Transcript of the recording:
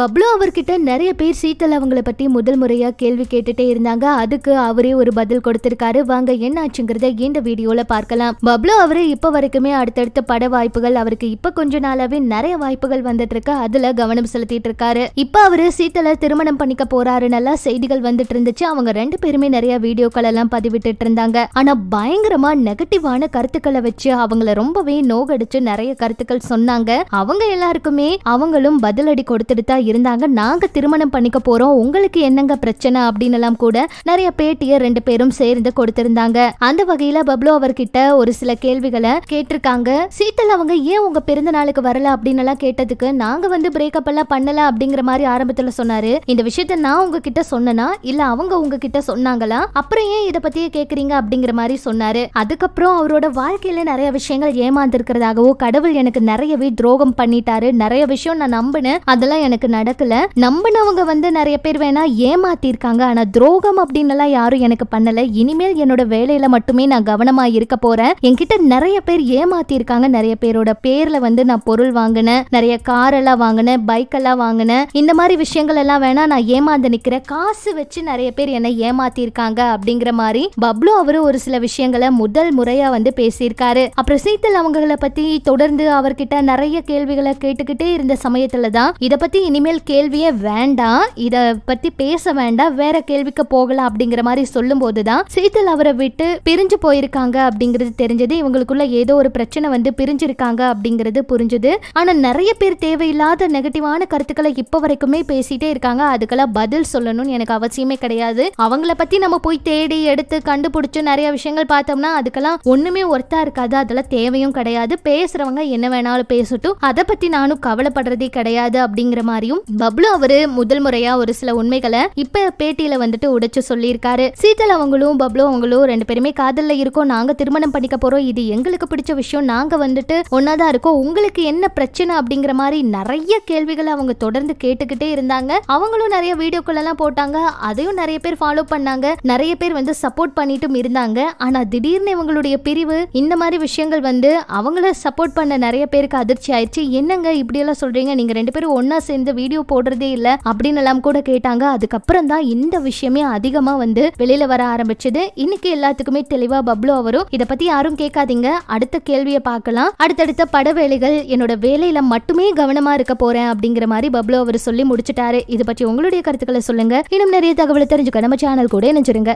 பப்ளு அவர்கிட்ட நிறைய பேர் சீத்தல் அவங்கள பற்றி முதல் முறையாக கேள்வி கேட்டுட்டே இருந்தாங்க அதுக்கு அவரே ஒரு பதில் கொடுத்திருக்காரு வாங்க என்ன ஆச்சுங்கிறத இந்த வீடியோவில் பார்க்கலாம் பப்ளு அவர் இப்போ வரைக்குமே அடுத்தடுத்த பட வாய்ப்புகள் அவருக்கு இப்போ கொஞ்ச நாளாவே நிறைய வாய்ப்புகள் வந்துட்டு இருக்கு அதில் கவனம் செலுத்திட்டு இருக்காரு இப்போ அவர் சீத்தலை திருமணம் பண்ணிக்க நல்லா செய்திகள் வந்துட்டு இருந்துச்சு அவங்க ரெண்டு பேருமே நிறைய வீடியோக்கள் எல்லாம் பதிவிட்டு இருந்தாங்க ஆனால் பயங்கரமா நெகட்டிவான கருத்துக்களை வச்சு அவங்கள ரொம்பவே நோகடிச்சு நிறைய கருத்துக்கள் சொன்னாங்க அவங்க எல்லாருக்குமே அவங்களும் பதிலடி கொடுத்துட்டு தான் இருந்தாங்க நாங்கள் திருமணம் பண்ணிக்க போகிறோம் உங்களுக்கு என்னங்க பிரச்சனை அப்படின்னு எல்லாம் கூட நிறைய பேட்டியை ரெண்டு பேரும் சேர்ந்து கொடுத்திருந்தாங்க அந்த வகையில பப்ளு அவர்கிட்ட ஒரு சில கேள்விகளை கேட்டிருக்காங்க சீத்தல் அவங்க ஏன் உங்க பிறந்த நாளுக்கு வரல அப்படின்னு எல்லாம் கேட்டதுக்கு நாங்க வந்து பிரேக்கப் எல்லாம் பண்ணல அப்படிங்கிற மாதிரி ஆரம்பத்துல சொன்னாரு இந்த விஷயத்த நான் உங்ககிட்ட சொன்னனா இல்ல அவங்க உங்ககிட்ட சொன்னாங்களா அப்புறம் ஏன் இதை பத்தியே கேக்குறீங்க அப்படிங்கிற மாதிரி சொன்னாரு அதுக்கப்புறம் அவரோட வாழ்க்கையில நிறைய விஷயங்கள் ஏமாந்து கடவுள் எனக்கு நிறையவே துரோகம் பண்ணிட்டாரு நிறைய விஷயம் நான் நம்பினேன் அதெல்லாம் எனக்கு நடக்கல நம்பினவங்க வந்து நிறைய பேர் வேணா ஏமாத்திருக்காங்க ஆனா துரோகம் எல்லாம் யாரும் எனக்கு பண்ணல இனிமேல் என்னோட வேலையில மட்டுமே நான் கவனமா இருக்க போறேன் என்கிட்ட நிறைய பேர் ஏமாத்திருக்காங்க நிறைய பேரோட பேர்ல வந்து நான் பொருள் வாங்கினேன் நிறைய கார் எல்லாம் வாங்கினேன் பைக் எல்லாம் வாங்கினேன் இந்த மாதிரி விஷயங்கள் எல்லாம் வேணா நான் ஏமாந்து நிக்கிறேன் காசு வச்சு நிறைய பேர் என்ன ஏமாத்திருக்காங்க அப்படிங்கிற மாதிரி பப்ளு அவரு ஒரு சில விஷயங்களை முதல் முறையா வந்து பேசியிருக்காரு அப்புறம் சீத்தல் அவங்களை பத்தி தொடர்ந்து அவர்கிட்ட நிறைய கேள்விகளை கேட்டுக்கிட்டே இருந்த சமயத்துல தான் இதை பத்தி இனிமே இனிமேல் கேள்வியே வேண்டாம் இதை பற்றி பேச வேண்டாம் வேற கேள்விக்கு போகலாம் அப்படிங்கிற மாதிரி சொல்லும் தான் சீதல் அவரை விட்டு பிரிஞ்சு போயிருக்காங்க அப்படிங்கிறது தெரிஞ்சது இவங்களுக்குள்ள ஏதோ ஒரு பிரச்சனை வந்து பிரிஞ்சிருக்காங்க அப்படிங்கிறது புரிஞ்சுது ஆனால் நிறைய பேர் தேவையில்லாத நெகட்டிவான கருத்துக்களை இப்போ வரைக்குமே பேசிட்டே இருக்காங்க அதுக்கெல்லாம் பதில் சொல்லணும்னு எனக்கு அவசியமே கிடையாது அவங்கள பற்றி நம்ம போய் தேடி எடுத்து கண்டுபிடிச்சு நிறைய விஷயங்கள் பார்த்தோம்னா அதுக்கெல்லாம் ஒன்றுமே ஒர்த்தா இருக்காது அதெல்லாம் தேவையும் கிடையாது பேசுகிறவங்க என்ன வேணாலும் பேசட்டும் அதை பற்றி நானும் கவலைப்படுறதே கிடையாது அப்படிங்கிற மாதிரியும் தெரியும் பப்ளு அவரு முதல் முறையா ஒரு சில உண்மைகளை இப்ப பேட்டியில வந்துட்டு உடைச்சு சொல்லியிருக்காரு சீட்டல் அவங்களும் பப்ளு அவங்களும் ரெண்டு பேருமே காதல்ல இருக்கோம் நாங்க திருமணம் பண்ணிக்க போறோம் இது எங்களுக்கு பிடிச்ச விஷயம் நாங்க வந்துட்டு ஒன்னாதான் இருக்கோம் உங்களுக்கு என்ன பிரச்சனை அப்படிங்கிற மாதிரி நிறைய கேள்விகளை அவங்க தொடர்ந்து கேட்டுக்கிட்டே இருந்தாங்க அவங்களும் நிறைய வீடியோக்கள் எல்லாம் போட்டாங்க அதையும் நிறைய பேர் ஃபாலோ பண்ணாங்க நிறைய பேர் வந்து சப்போர்ட் பண்ணிட்டும் இருந்தாங்க ஆனா திடீர்னு இவங்களுடைய பிரிவு இந்த மாதிரி விஷயங்கள் வந்து அவங்கள சப்போர்ட் பண்ண நிறைய பேருக்கு அதிர்ச்சி ஆயிடுச்சு என்னங்க இப்படி எல்லாம் சொல்றீங்க நீங்க ரெண்டு பேரும் ஒன்னா சேர்ந்து வீடியோ போடுறதே இல்லை அப்படின்னு எல்லாம் கூட கேட்டாங்க அதுக்கப்புறம் தான் இந்த விஷயமே அதிகமா வந்து வெளியில வர ஆரம்பிச்சது இன்னைக்கு எல்லாத்துக்குமே தெளிவா பப்ளோ அவரும் இதை பத்தி யாரும் கேட்காதீங்க அடுத்த கேள்வியை பார்க்கலாம் அடுத்தடுத்த பட வேலைகள் என்னோட வேலையில மட்டுமே கவனமா இருக்க போறேன் அப்படிங்கிற மாதிரி பப்ளோ அவர் சொல்லி முடிச்சிட்டாரு இது பற்றி உங்களுடைய கருத்துக்களை சொல்லுங்க இன்னும் நிறைய தகவலை தெரிஞ்சுக்க நம்ம சேனல் கூட இணைஞ்சிருங்க